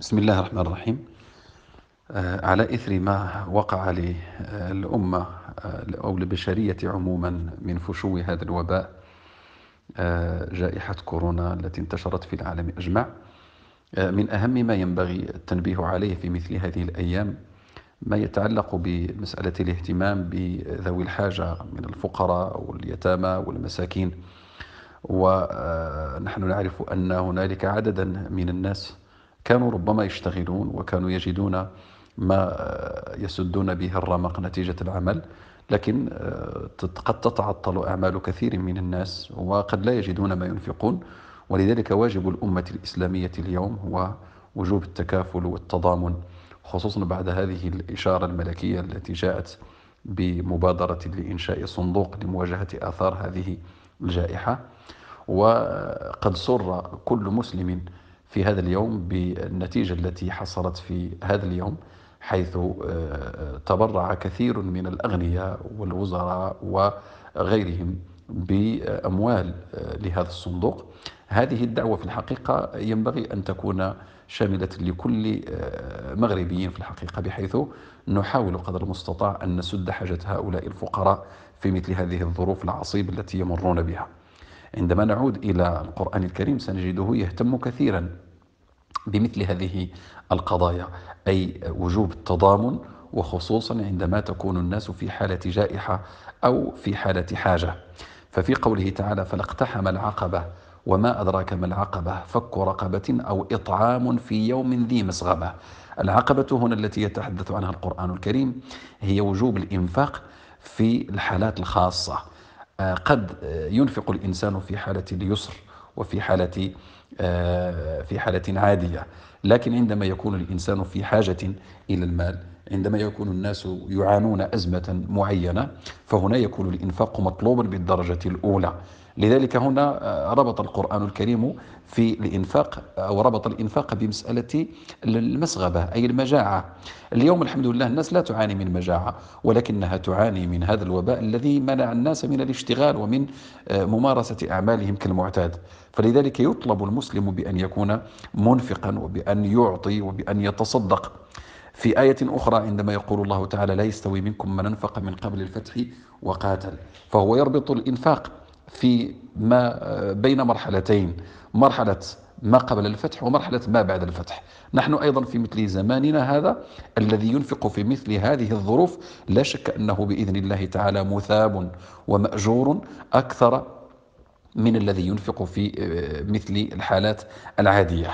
بسم الله الرحمن الرحيم آه، على إثر ما وقع للأمة آه، أو للبشرية عموما من فشو هذا الوباء آه، جائحة كورونا التي انتشرت في العالم أجمع من أهم ما ينبغي التنبيه عليه في مثل هذه الأيام ما يتعلق بمسألة الاهتمام بذوي الحاجة من الفقراء واليتامى والمساكين ونحن نعرف أن هنالك عددا من الناس كانوا ربما يشتغلون وكانوا يجدون ما يسدون به الرمق نتيجة العمل لكن آه، قد تتعطل أعمال كثير من الناس وقد لا يجدون ما ينفقون ولذلك واجب الأمة الإسلامية اليوم هو وجوب التكافل والتضامن خصوصا بعد هذه الإشارة الملكية التي جاءت بمبادرة لإنشاء صندوق لمواجهة آثار هذه الجائحة وقد سر كل مسلم في هذا اليوم بالنتيجة التي حصلت في هذا اليوم حيث آه، آه، تبرع كثير من الأغنياء والوزراء وغيرهم بأموال آه، لهذا الصندوق هذه الدعوة في الحقيقة ينبغي أن تكون شاملة لكل مغربيين في الحقيقة بحيث نحاول قدر المستطاع أن نسد حاجة هؤلاء الفقراء في مثل هذه الظروف العصيب التي يمرون بها عندما نعود إلى القرآن الكريم سنجده يهتم كثيرا بمثل هذه القضايا أي وجوب التضامن وخصوصا عندما تكون الناس في حالة جائحة أو في حالة حاجة ففي قوله تعالى اقتحم العقبة وما أدراك ما العقبة فك رقبة أو إطعام في يوم ذي مسغبة العقبة هنا التي يتحدث عنها القرآن الكريم هي وجوب الإنفاق في الحالات الخاصة آه، قد ينفق الإنسان في حالة اليسر وفي حالة آه، في حالة عادية لكن عندما يكون الإنسان في حاجة إلى المال عندما يكون الناس يعانون أزمة معينة فهنا يكون الإنفاق مطلوبا بالدرجة الأولى لذلك هنا آه، ربط القرآن الكريم في الإنفاق أو آه، ربط الإنفاق بمسألة المسغبة أي المجاعة اليوم الحمد لله الناس لا تعاني من مجاعة ولكنها تعاني من هذا الوباء الذي منع الناس من الاشتغال ومن آه، ممارسة أعمالهم كالمعتاد فلذلك يطلب المسلم بأن يكون منفقا وبأن يعطي وبأن يتصدق في آية أخرى عندما يقول الله تعالى لا يستوي منكم من أنفق من قبل الفتح وقاتل فهو يربط الإنفاق في ما بين مرحلتين مرحلة ما قبل الفتح ومرحلة ما بعد الفتح نحن أيضا في مثل زماننا هذا الذي ينفق في مثل هذه الظروف لا شك أنه بإذن الله تعالى مثاب ومأجور أكثر من الذي ينفق في آه، مثل الحالات العادية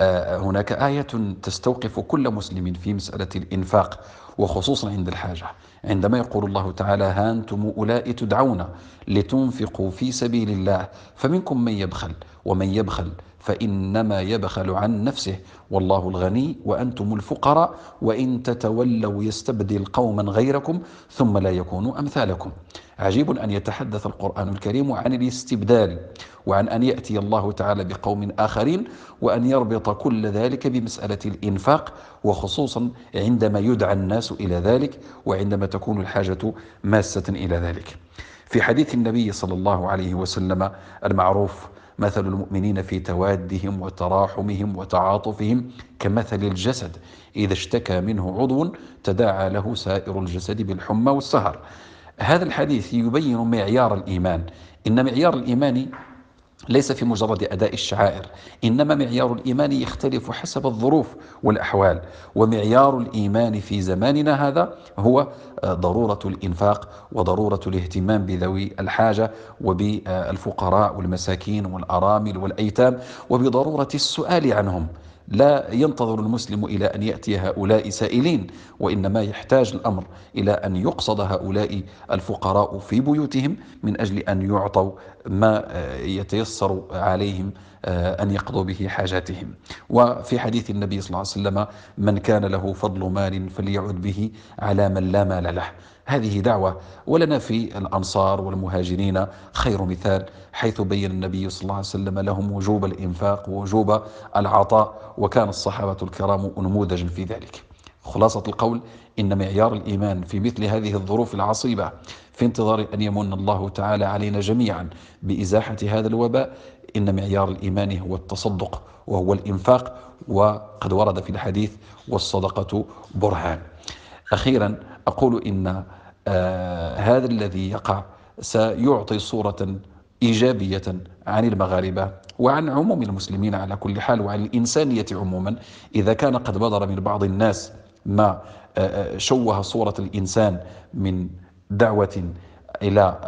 آه، هناك آية تستوقف كل مسلم في مسألة الإنفاق وخصوصا عند الحاجة عندما يقول الله تعالى هانتم أولئك تدعون لتنفقوا في سبيل الله فمنكم من يبخل ومن يبخل فإنما يبخل عن نفسه والله الغني وأنتم الفقراء وإن تتولوا يستبدل قوما غيركم ثم لا يكونوا أمثالكم عجيب أن يتحدث القرآن الكريم عن الاستبدال وعن أن يأتي الله تعالى بقوم آخرين وأن يربط كل ذلك بمسألة الإنفاق وخصوصا عندما يدعى الناس إلى ذلك وعندما تكون الحاجة ماسة إلى ذلك في حديث النبي صلى الله عليه وسلم المعروف مثل المؤمنين في توادهم وتراحمهم وتعاطفهم كمثل الجسد إذا اشتكى منه عضو تداعى له سائر الجسد بالحمى والسهر هذا الحديث يبين معيار الإيمان إن معيار الإيمان ليس في مجرد أداء الشعائر إنما معيار الإيمان يختلف حسب الظروف والأحوال ومعيار الإيمان في زماننا هذا هو آه، ضرورة الإنفاق وضرورة الاهتمام بذوي الحاجة وبالفقراء والمساكين والأرامل والأيتام وبضرورة السؤال عنهم لا ينتظر المسلم إلى أن يأتي هؤلاء سائلين وإنما يحتاج الأمر إلى أن يقصد هؤلاء الفقراء في بيوتهم من أجل أن يعطوا ما آه، يتيسر عليهم آه، أن يقضوا به حاجاتهم وفي حديث النبي صلى الله عليه وسلم من كان له فضل مال فليعد به على من لا مال له هذه دعوة ولنا في الأنصار والمهاجرين خير مثال حيث بين النبي صلى الله عليه وسلم لهم وجوب الإنفاق ووجوب العطاء وكان الصحابة الكرام نموذجا في ذلك خلاصة القول إن معيار الإيمان في مثل هذه الظروف العصيبة في انتظار أن يمن الله تعالى علينا جميعا بإزاحة هذا الوباء إن معيار الإيمان هو التصدق وهو الإنفاق وقد ورد في الحديث والصدقة برهان أخيرا أقول إن آه، هذا الذي يقع سيعطي صورة إيجابية عن المغاربة وعن عموم المسلمين على كل حال وعن الإنسانية عموما إذا كان قد بدر من بعض الناس ما آه، آه، شوه صورة الإنسان من دعوة إلى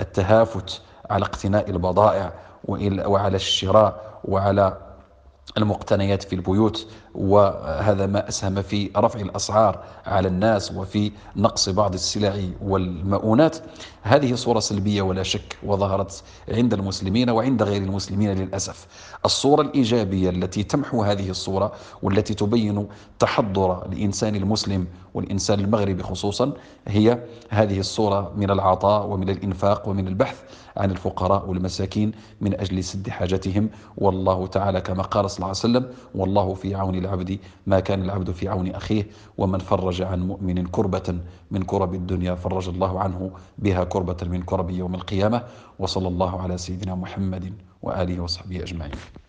التهافت على اقتناء البضائع وعلى الشراء وعلى المقتنيات في البيوت وهذا ما اسهم في رفع الاسعار على الناس وفي نقص بعض السلع والمؤونات هذه صوره سلبيه ولا شك وظهرت عند المسلمين وعند غير المسلمين للاسف الصوره الايجابيه التي تمحو هذه الصوره والتي تبين تحضر الانسان المسلم والانسان المغربي خصوصا هي هذه الصوره من العطاء ومن الانفاق ومن البحث عن الفقراء والمساكين من أجل سد حاجتهم والله تعالى كما قال صلى الله عليه وسلم والله في عون العبد ما كان العبد في عون أخيه ومن فرج عن مؤمن كربة من كرب الدنيا فرج الله عنه بها كربة من كرب يوم القيامة وصلى الله على سيدنا محمد وآله وصحبه أجمعين